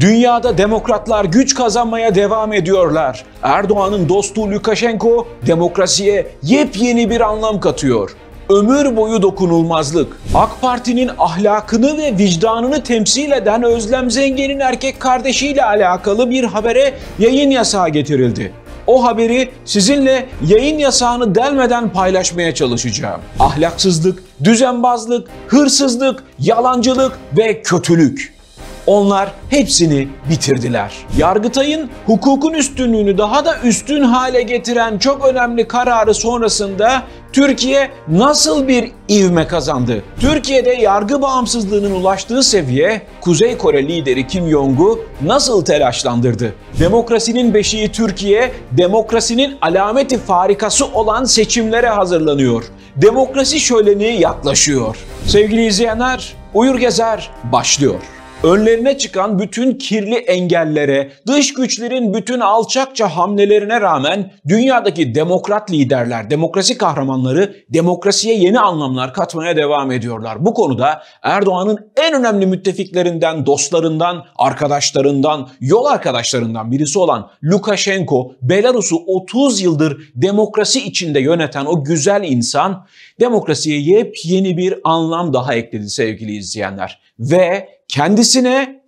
Dünyada demokratlar güç kazanmaya devam ediyorlar. Erdoğan'ın dostu Lukashenko demokrasiye yepyeni bir anlam katıyor. Ömür boyu dokunulmazlık. AK Parti'nin ahlakını ve vicdanını temsil eden Özlem Zengin'in erkek kardeşiyle alakalı bir habere yayın yasağı getirildi. O haberi sizinle yayın yasağını delmeden paylaşmaya çalışacağım. Ahlaksızlık, düzenbazlık, hırsızlık, yalancılık ve kötülük. Onlar hepsini bitirdiler. Yargıtay'ın hukukun üstünlüğünü daha da üstün hale getiren çok önemli kararı sonrasında Türkiye nasıl bir ivme kazandı? Türkiye'de yargı bağımsızlığının ulaştığı seviye Kuzey Kore lideri Kim Jong-un nasıl telaşlandırdı? Demokrasinin beşiği Türkiye, demokrasinin alameti farikası olan seçimlere hazırlanıyor. Demokrasi şöleni yaklaşıyor. Sevgili izleyenler, Uyur Gezer başlıyor. Önlerine çıkan bütün kirli engellere, dış güçlerin bütün alçakça hamlelerine rağmen dünyadaki demokrat liderler, demokrasi kahramanları demokrasiye yeni anlamlar katmaya devam ediyorlar. Bu konuda Erdoğan'ın en önemli müttefiklerinden, dostlarından, arkadaşlarından, yol arkadaşlarından birisi olan Lukashenko, Belarus'u 30 yıldır demokrasi içinde yöneten o güzel insan demokrasiye yepyeni bir anlam daha ekledi sevgili izleyenler ve kendisine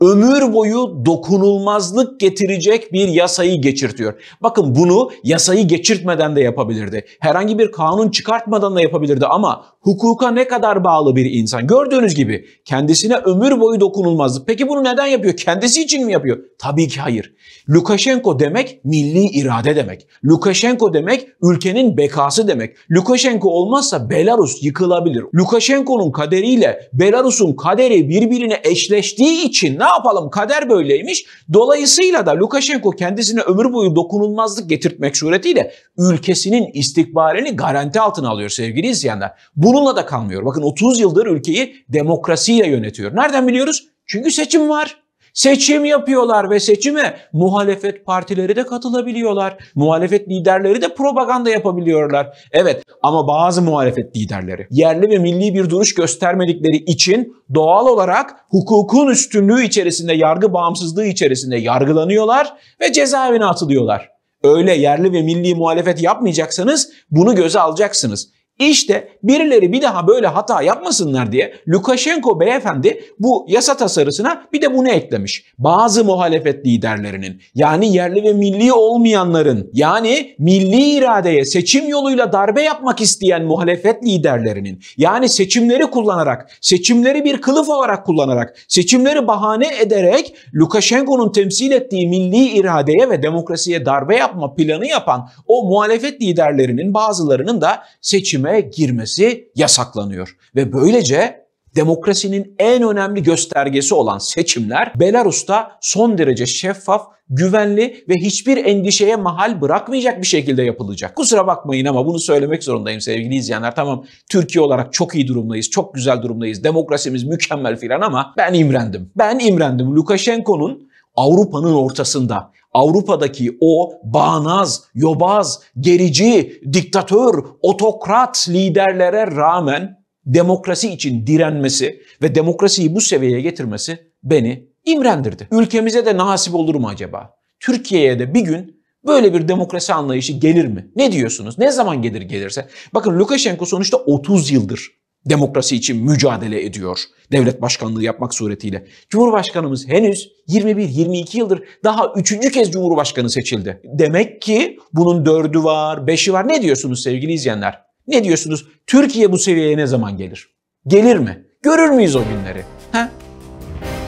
ömür boyu dokunulmazlık getirecek bir yasayı geçirtiyor. Bakın bunu yasayı geçirtmeden de yapabilirdi. Herhangi bir kanun çıkartmadan da yapabilirdi ama hukuka ne kadar bağlı bir insan. Gördüğünüz gibi kendisine ömür boyu dokunulmazlık. Peki bunu neden yapıyor? Kendisi için mi yapıyor? Tabii ki hayır. Lukashenko demek milli irade demek. Lukashenko demek ülkenin bekası demek. Lukashenko olmazsa Belarus yıkılabilir. Lukashenko'nun kaderiyle Belarus'un kaderi birbirine eşleştiği için ne yapalım kader böyleymiş. Dolayısıyla da Lukashenko kendisine ömür boyu dokunulmazlık getirtmek suretiyle ülkesinin istikbalini garanti altına alıyor sevgili izleyenler. Bununla da kalmıyor. Bakın 30 yıldır ülkeyi demokrasiyle yönetiyor. Nereden biliyoruz? Çünkü seçim var. Seçim yapıyorlar ve seçime muhalefet partileri de katılabiliyorlar. Muhalefet liderleri de propaganda yapabiliyorlar. Evet ama bazı muhalefet liderleri yerli ve milli bir duruş göstermedikleri için doğal olarak hukukun üstünlüğü içerisinde, yargı bağımsızlığı içerisinde yargılanıyorlar ve cezaevine atılıyorlar. Öyle yerli ve milli muhalefet yapmayacaksanız bunu göze alacaksınız. İşte birileri bir daha böyle hata yapmasınlar diye Lukashenko beyefendi bu yasa tasarısına bir de bunu eklemiş. Bazı muhalefet liderlerinin yani yerli ve milli olmayanların yani milli iradeye seçim yoluyla darbe yapmak isteyen muhalefet liderlerinin yani seçimleri kullanarak, seçimleri bir kılıf olarak kullanarak, seçimleri bahane ederek Lukashenko'nun temsil ettiği milli iradeye ve demokrasiye darbe yapma planı yapan o muhalefet liderlerinin bazılarının da seçime gündeme girmesi yasaklanıyor. Ve böylece demokrasinin en önemli göstergesi olan seçimler Belarus'ta son derece şeffaf, güvenli ve hiçbir endişeye mahal bırakmayacak bir şekilde yapılacak. Kusura bakmayın ama bunu söylemek zorundayım sevgili izleyenler. Tamam Türkiye olarak çok iyi durumdayız, çok güzel durumdayız, demokrasimiz mükemmel filan ama ben imrendim. Ben imrendim. Lukashenko'nun Avrupa'nın ortasında Avrupa'daki o bağnaz, yobaz, gerici, diktatör, otokrat liderlere rağmen demokrasi için direnmesi ve demokrasiyi bu seviyeye getirmesi beni imrendirdi. Ülkemize de nasip olur mu acaba? Türkiye'ye de bir gün böyle bir demokrasi anlayışı gelir mi? Ne diyorsunuz? Ne zaman gelir gelirse? Bakın Lukashenko sonuçta 30 yıldır demokrasi için mücadele ediyor devlet başkanlığı yapmak suretiyle. Cumhurbaşkanımız henüz 21-22 yıldır daha üçüncü kez Cumhurbaşkanı seçildi. Demek ki bunun dördü var, beşi var. Ne diyorsunuz sevgili izleyenler? Ne diyorsunuz? Türkiye bu seviyeye ne zaman gelir? Gelir mi? Görür müyüz o günleri? Ha?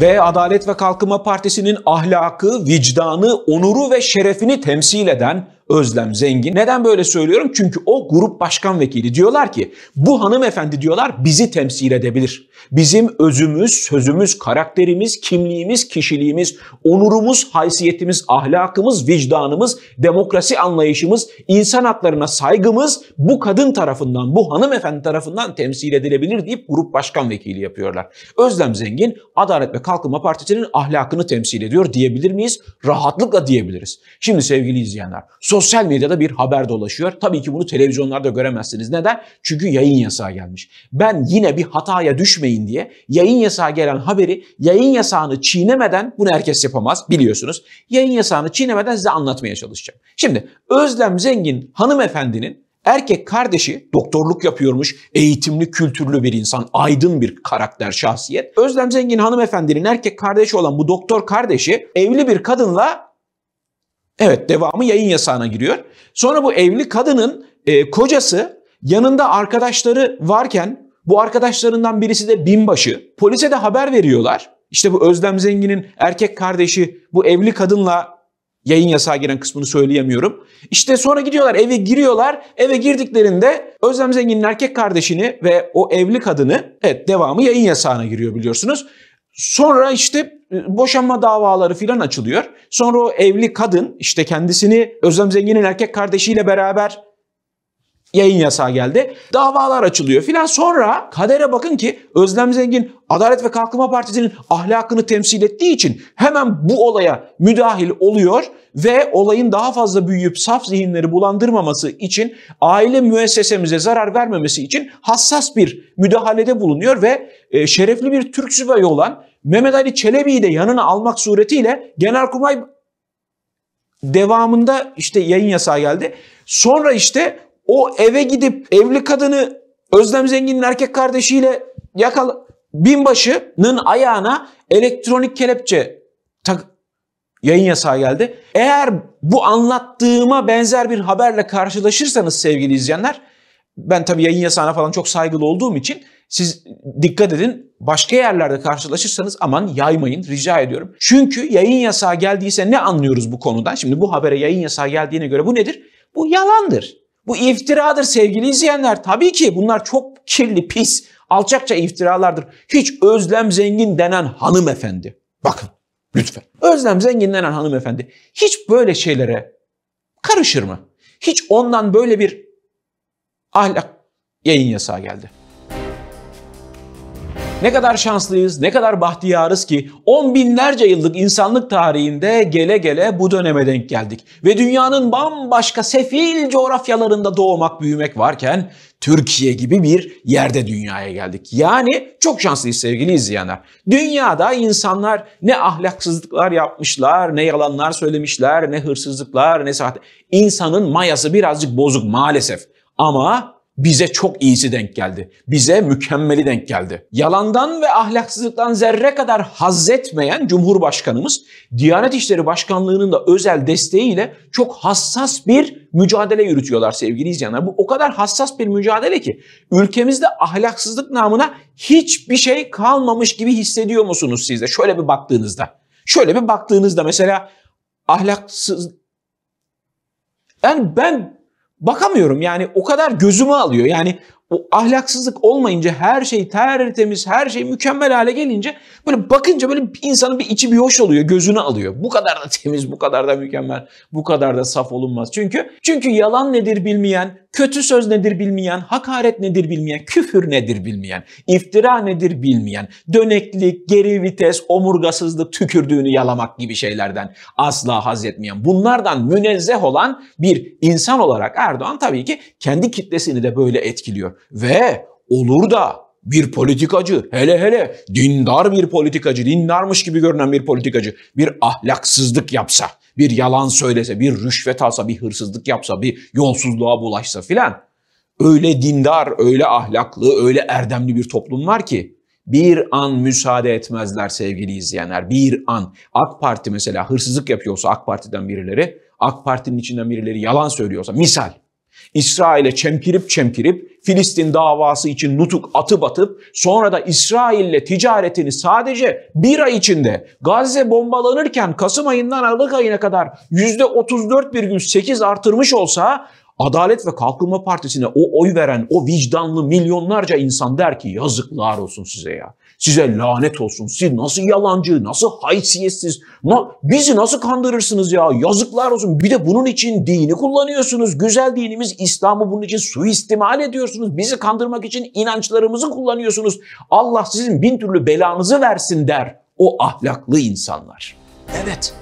Ve Adalet ve Kalkınma Partisi'nin ahlakı, vicdanı, onuru ve şerefini temsil eden Özlem Zengin. Neden böyle söylüyorum? Çünkü o grup başkan vekili diyorlar ki bu hanımefendi diyorlar bizi temsil edebilir. Bizim özümüz, sözümüz, karakterimiz, kimliğimiz, kişiliğimiz, onurumuz, haysiyetimiz, ahlakımız, vicdanımız, demokrasi anlayışımız, insan haklarına saygımız bu kadın tarafından, bu hanımefendi tarafından temsil edilebilir deyip grup başkan vekili yapıyorlar. Özlem Zengin Adalet ve Kalkınma Partisi'nin ahlakını temsil ediyor diyebilir miyiz? Rahatlıkla diyebiliriz. Şimdi sevgili izleyenler, soru sosyal medyada bir haber dolaşıyor. Tabii ki bunu televizyonlarda göremezsiniz. Neden? Çünkü yayın yasağı gelmiş. Ben yine bir hataya düşmeyin diye yayın yasağı gelen haberi yayın yasağını çiğnemeden bunu herkes yapamaz biliyorsunuz. Yayın yasağını çiğnemeden size anlatmaya çalışacağım. Şimdi Özlem Zengin hanımefendinin Erkek kardeşi doktorluk yapıyormuş, eğitimli, kültürlü bir insan, aydın bir karakter, şahsiyet. Özlem Zengin hanımefendinin erkek kardeşi olan bu doktor kardeşi evli bir kadınla Evet devamı yayın yasağına giriyor. Sonra bu evli kadının e, kocası yanında arkadaşları varken bu arkadaşlarından birisi de binbaşı. Polise de haber veriyorlar. İşte bu Özlem Zengin'in erkek kardeşi bu evli kadınla yayın yasağı giren kısmını söyleyemiyorum. İşte sonra gidiyorlar eve giriyorlar. Eve girdiklerinde Özlem Zengin'in erkek kardeşini ve o evli kadını evet devamı yayın yasağına giriyor biliyorsunuz. Sonra işte e, boşanma davaları filan açılıyor. Sonra o evli kadın işte kendisini Özlem Zengin'in erkek kardeşiyle beraber yayın yasağı geldi. Davalar açılıyor filan. Sonra kadere bakın ki Özlem Zengin Adalet ve Kalkınma Partisi'nin ahlakını temsil ettiği için hemen bu olaya müdahil oluyor ve olayın daha fazla büyüyüp saf zihinleri bulandırmaması için aile müessesemize zarar vermemesi için hassas bir müdahalede bulunuyor ve e, şerefli bir Türk subayı olan Mehmet Ali Çelebi'yi de yanına almak suretiyle Genelkurmay devamında işte yayın yasağı geldi. Sonra işte o eve gidip evli kadını Özlem Zengin'in erkek kardeşiyle yakala binbaşının ayağına elektronik kelepçe tak yayın yasağı geldi. Eğer bu anlattığıma benzer bir haberle karşılaşırsanız sevgili izleyenler ben tabii yayın yasağına falan çok saygılı olduğum için siz dikkat edin başka yerlerde karşılaşırsanız aman yaymayın rica ediyorum. Çünkü yayın yasağı geldiyse ne anlıyoruz bu konudan? Şimdi bu habere yayın yasağı geldiğine göre bu nedir? Bu yalandır. Bu iftiradır sevgili izleyenler. Tabii ki bunlar çok kirli, pis, alçakça iftiralardır. Hiç Özlem Zengin denen hanımefendi. Bakın lütfen. Özlem Zengin denen hanımefendi hiç böyle şeylere karışır mı? Hiç ondan böyle bir ahlak yayın yasağı geldi. Ne kadar şanslıyız, ne kadar bahtiyarız ki on binlerce yıllık insanlık tarihinde gele gele bu döneme denk geldik. Ve dünyanın bambaşka sefil coğrafyalarında doğmak büyümek varken Türkiye gibi bir yerde dünyaya geldik. Yani çok şanslıyız sevgili izleyenler. Dünyada insanlar ne ahlaksızlıklar yapmışlar, ne yalanlar söylemişler, ne hırsızlıklar, ne sahte. İnsanın mayası birazcık bozuk maalesef. Ama bize çok iyisi denk geldi. Bize mükemmeli denk geldi. Yalandan ve ahlaksızlıktan zerre kadar haz etmeyen Cumhurbaşkanımız Diyanet İşleri Başkanlığı'nın da özel desteğiyle çok hassas bir mücadele yürütüyorlar sevgili izleyenler. Bu o kadar hassas bir mücadele ki ülkemizde ahlaksızlık namına hiçbir şey kalmamış gibi hissediyor musunuz siz de? Şöyle bir baktığınızda. Şöyle bir baktığınızda mesela ahlaksız yani ben bakamıyorum yani o kadar gözümü alıyor. Yani o ahlaksızlık olmayınca her şey tertemiz, her şey mükemmel hale gelince böyle bakınca böyle insanın bir içi bir hoş oluyor, gözünü alıyor. Bu kadar da temiz, bu kadar da mükemmel, bu kadar da saf olunmaz. Çünkü çünkü yalan nedir bilmeyen, kötü söz nedir bilmeyen, hakaret nedir bilmeyen, küfür nedir bilmeyen, iftira nedir bilmeyen, döneklik, geri vites, omurgasızlık, tükürdüğünü yalamak gibi şeylerden asla haz etmeyen, bunlardan münezzeh olan bir insan olarak Erdoğan tabii ki kendi kitlesini de böyle etkiliyor ve olur da bir politikacı, hele hele dindar bir politikacı, dindarmış gibi görünen bir politikacı bir ahlaksızlık yapsa, bir yalan söylese, bir rüşvet alsa, bir hırsızlık yapsa, bir yolsuzluğa bulaşsa filan öyle dindar, öyle ahlaklı, öyle erdemli bir toplum var ki bir an müsaade etmezler sevgili izleyenler. Bir an AK Parti mesela hırsızlık yapıyorsa AK Parti'den birileri, AK Parti'nin içinden birileri yalan söylüyorsa misal İsrail'e çemkirip çemkirip Filistin davası için nutuk atıp atıp sonra da İsrail'le ticaretini sadece bir ay içinde Gazze bombalanırken Kasım ayından Aralık ayına kadar %34,8 artırmış olsa Adalet ve Kalkınma Partisi'ne o oy veren o vicdanlı milyonlarca insan der ki yazıklar olsun size ya. Size lanet olsun. Siz nasıl yalancı, nasıl haysiyetsiz, na bizi nasıl kandırırsınız ya? Yazıklar olsun. Bir de bunun için dini kullanıyorsunuz. Güzel dinimiz İslam'ı bunun için suistimal ediyorsunuz. Bizi kandırmak için inançlarımızı kullanıyorsunuz. Allah sizin bin türlü belanızı versin der o ahlaklı insanlar. Evet.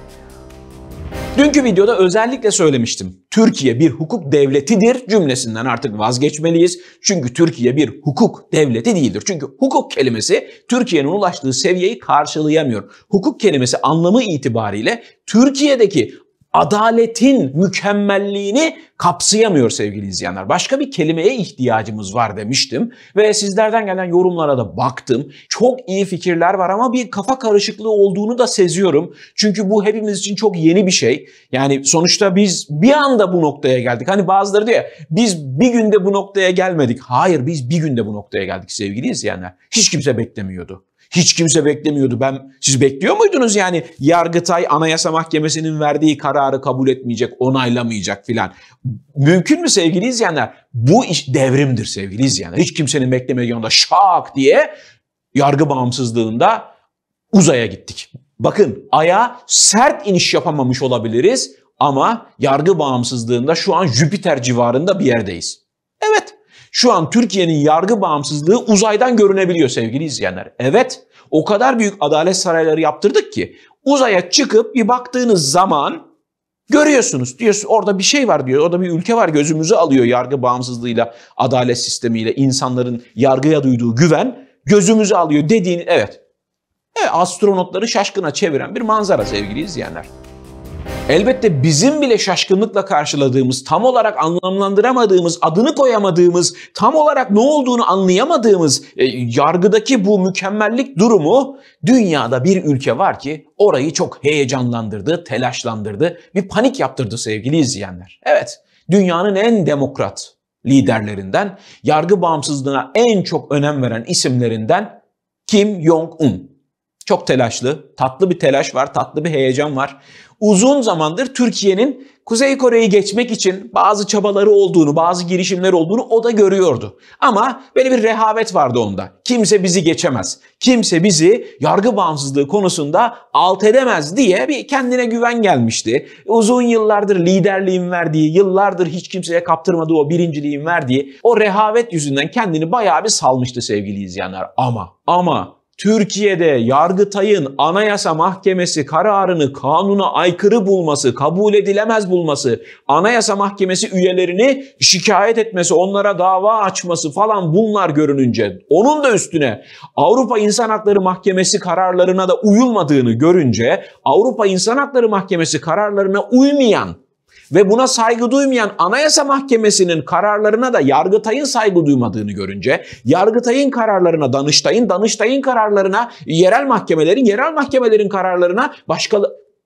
Dünkü videoda özellikle söylemiştim. Türkiye bir hukuk devletidir cümlesinden artık vazgeçmeliyiz. Çünkü Türkiye bir hukuk devleti değildir. Çünkü hukuk kelimesi Türkiye'nin ulaştığı seviyeyi karşılayamıyor. Hukuk kelimesi anlamı itibariyle Türkiye'deki adaletin mükemmelliğini kapsayamıyor sevgili izleyenler. Başka bir kelimeye ihtiyacımız var demiştim ve sizlerden gelen yorumlara da baktım. Çok iyi fikirler var ama bir kafa karışıklığı olduğunu da seziyorum. Çünkü bu hepimiz için çok yeni bir şey. Yani sonuçta biz bir anda bu noktaya geldik. Hani bazıları diyor ya biz bir günde bu noktaya gelmedik. Hayır biz bir günde bu noktaya geldik sevgili izleyenler. Hiç kimse beklemiyordu. Hiç kimse beklemiyordu. Ben siz bekliyor muydunuz yani Yargıtay Anayasa Mahkemesi'nin verdiği kararı kabul etmeyecek, onaylamayacak filan. Mümkün mü sevgili izleyenler? Bu iş devrimdir sevgili izleyenler. Hiç kimsenin beklemediği anda şak diye yargı bağımsızlığında uzaya gittik. Bakın aya sert iniş yapamamış olabiliriz ama yargı bağımsızlığında şu an Jüpiter civarında bir yerdeyiz. Evet şu an Türkiye'nin yargı bağımsızlığı uzaydan görünebiliyor sevgili izleyenler. Evet o kadar büyük adalet sarayları yaptırdık ki uzaya çıkıp bir baktığınız zaman görüyorsunuz. Diyorsun orada bir şey var diyor. Orada bir ülke var gözümüzü alıyor yargı bağımsızlığıyla, adalet sistemiyle, insanların yargıya duyduğu güven gözümüzü alıyor dediğini evet. Evet astronotları şaşkına çeviren bir manzara sevgili izleyenler. Elbette bizim bile şaşkınlıkla karşıladığımız, tam olarak anlamlandıramadığımız, adını koyamadığımız, tam olarak ne olduğunu anlayamadığımız e, yargıdaki bu mükemmellik durumu dünyada bir ülke var ki orayı çok heyecanlandırdı, telaşlandırdı, bir panik yaptırdı sevgili izleyenler. Evet, dünyanın en demokrat liderlerinden, yargı bağımsızlığına en çok önem veren isimlerinden Kim Jong-un. Çok telaşlı, tatlı bir telaş var, tatlı bir heyecan var. Uzun zamandır Türkiye'nin Kuzey Kore'yi geçmek için bazı çabaları olduğunu, bazı girişimler olduğunu o da görüyordu. Ama böyle bir rehavet vardı onda. Kimse bizi geçemez. Kimse bizi yargı bağımsızlığı konusunda alt edemez diye bir kendine güven gelmişti. Uzun yıllardır liderliğin verdiği, yıllardır hiç kimseye kaptırmadığı o birinciliğin verdiği o rehavet yüzünden kendini bayağı bir salmıştı sevgili izleyenler. Ama ama Türkiye'de Yargıtay'ın Anayasa Mahkemesi kararını kanuna aykırı bulması, kabul edilemez bulması, Anayasa Mahkemesi üyelerini şikayet etmesi, onlara dava açması falan bunlar görününce onun da üstüne Avrupa İnsan Hakları Mahkemesi kararlarına da uyulmadığını görünce Avrupa İnsan Hakları Mahkemesi kararlarına uymayan ve buna saygı duymayan Anayasa Mahkemesi'nin kararlarına da Yargıtay'ın saygı duymadığını görünce, Yargıtay'ın kararlarına Danıştay'ın, Danıştay'ın kararlarına yerel mahkemelerin, yerel mahkemelerin kararlarına başka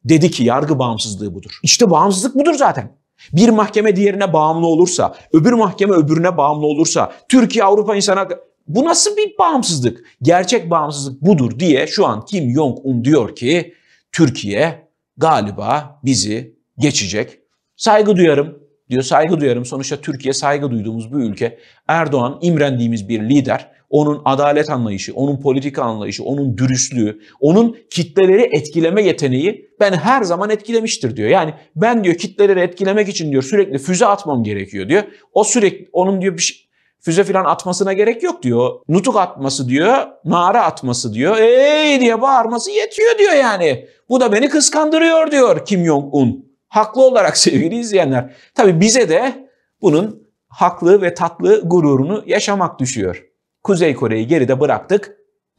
dedi ki yargı bağımsızlığı budur. İşte bağımsızlık budur zaten. Bir mahkeme diğerine bağımlı olursa, öbür mahkeme öbürüne bağımlı olursa, Türkiye Avrupa İnsan Hakları bu nasıl bir bağımsızlık? Gerçek bağımsızlık budur diye şu an Kim Jong-un diyor ki Türkiye galiba bizi geçecek. Saygı duyarım diyor saygı duyarım. Sonuçta Türkiye saygı duyduğumuz bir ülke. Erdoğan imrendiğimiz bir lider. Onun adalet anlayışı, onun politika anlayışı, onun dürüstlüğü, onun kitleleri etkileme yeteneği ben her zaman etkilemiştir diyor. Yani ben diyor kitleleri etkilemek için diyor sürekli füze atmam gerekiyor diyor. O sürekli onun diyor bir şey, füze filan atmasına gerek yok diyor. Nutuk atması diyor, nara atması diyor. Ey diye bağırması yetiyor diyor yani. Bu da beni kıskandırıyor diyor Kim Jong-un. Haklı olarak sevgili izleyenler. Tabi bize de bunun haklı ve tatlı gururunu yaşamak düşüyor. Kuzey Kore'yi geride bıraktık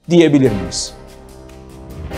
diyebilir miyiz?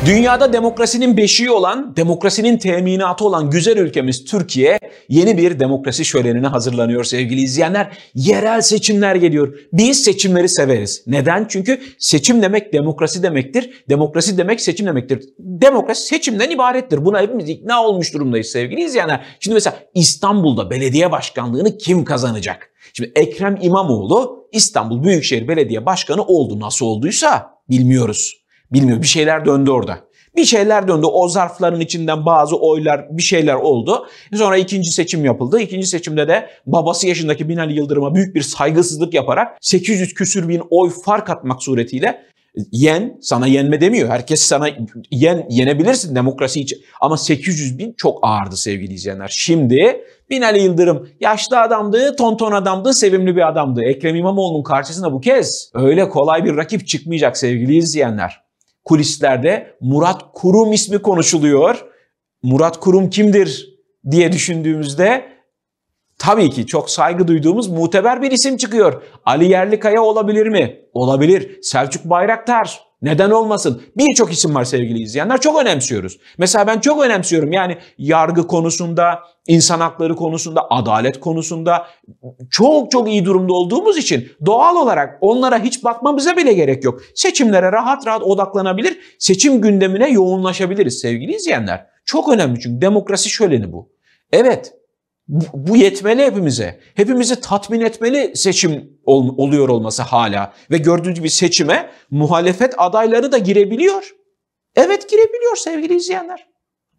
Dünyada demokrasinin beşiği olan, demokrasinin teminatı olan güzel ülkemiz Türkiye yeni bir demokrasi şölenine hazırlanıyor sevgili izleyenler. Yerel seçimler geliyor. Biz seçimleri severiz. Neden? Çünkü seçim demek demokrasi demektir. Demokrasi demek seçim demektir. Demokrasi seçimden ibarettir. Buna hepimiz ikna olmuş durumdayız sevgili izleyenler. Şimdi mesela İstanbul'da belediye başkanlığını kim kazanacak? Şimdi Ekrem İmamoğlu İstanbul Büyükşehir Belediye Başkanı oldu. Nasıl olduysa bilmiyoruz. Bilmiyor. bir şeyler döndü orada. Bir şeyler döndü. O zarfların içinden bazı oylar, bir şeyler oldu. Sonra ikinci seçim yapıldı. İkinci seçimde de babası yaşındaki Binali Yıldırım'a büyük bir saygısızlık yaparak 800 küsür bin oy fark atmak suretiyle yen sana yenme demiyor. Herkes sana yen yenebilirsin demokrasi için. Ama 800 bin çok ağırdı sevgili izleyenler. Şimdi Binali Yıldırım yaşlı adamdı, tonton adamdı, sevimli bir adamdı. Ekrem İmamoğlu'nun karşısında bu kez öyle kolay bir rakip çıkmayacak sevgili izleyenler kulislerde Murat Kurum ismi konuşuluyor. Murat Kurum kimdir diye düşündüğümüzde tabii ki çok saygı duyduğumuz muteber bir isim çıkıyor. Ali Yerlikaya olabilir mi? Olabilir. Selçuk Bayraktar neden olmasın? Birçok isim var sevgili izleyenler. Çok önemsiyoruz. Mesela ben çok önemsiyorum. Yani yargı konusunda, insan hakları konusunda, adalet konusunda çok çok iyi durumda olduğumuz için doğal olarak onlara hiç bakmamıza bile gerek yok. Seçimlere rahat rahat odaklanabilir, seçim gündemine yoğunlaşabiliriz sevgili izleyenler. Çok önemli çünkü demokrasi şöleni bu. Evet, bu yetmeli hepimize. Hepimizi tatmin etmeli seçim ol, oluyor olması hala. Ve gördüğünüz gibi seçime muhalefet adayları da girebiliyor. Evet girebiliyor sevgili izleyenler.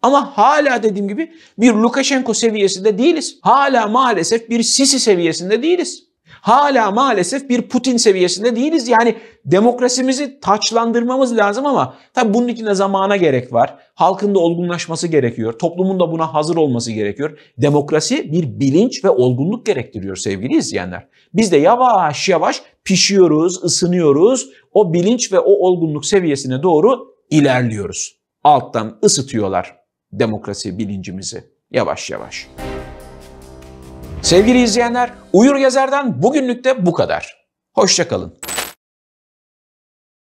Ama hala dediğim gibi bir Lukashenko seviyesinde değiliz. Hala maalesef bir Sisi seviyesinde değiliz hala maalesef bir Putin seviyesinde değiliz. Yani demokrasimizi taçlandırmamız lazım ama tabii bunun için de zamana gerek var. Halkın da olgunlaşması gerekiyor. Toplumun da buna hazır olması gerekiyor. Demokrasi bir bilinç ve olgunluk gerektiriyor sevgili izleyenler. Biz de yavaş yavaş pişiyoruz, ısınıyoruz. O bilinç ve o olgunluk seviyesine doğru ilerliyoruz. Alttan ısıtıyorlar demokrasi bilincimizi yavaş yavaş. Sevgili izleyenler, Uyur Gezer'den bugünlük de bu kadar. Hoşçakalın.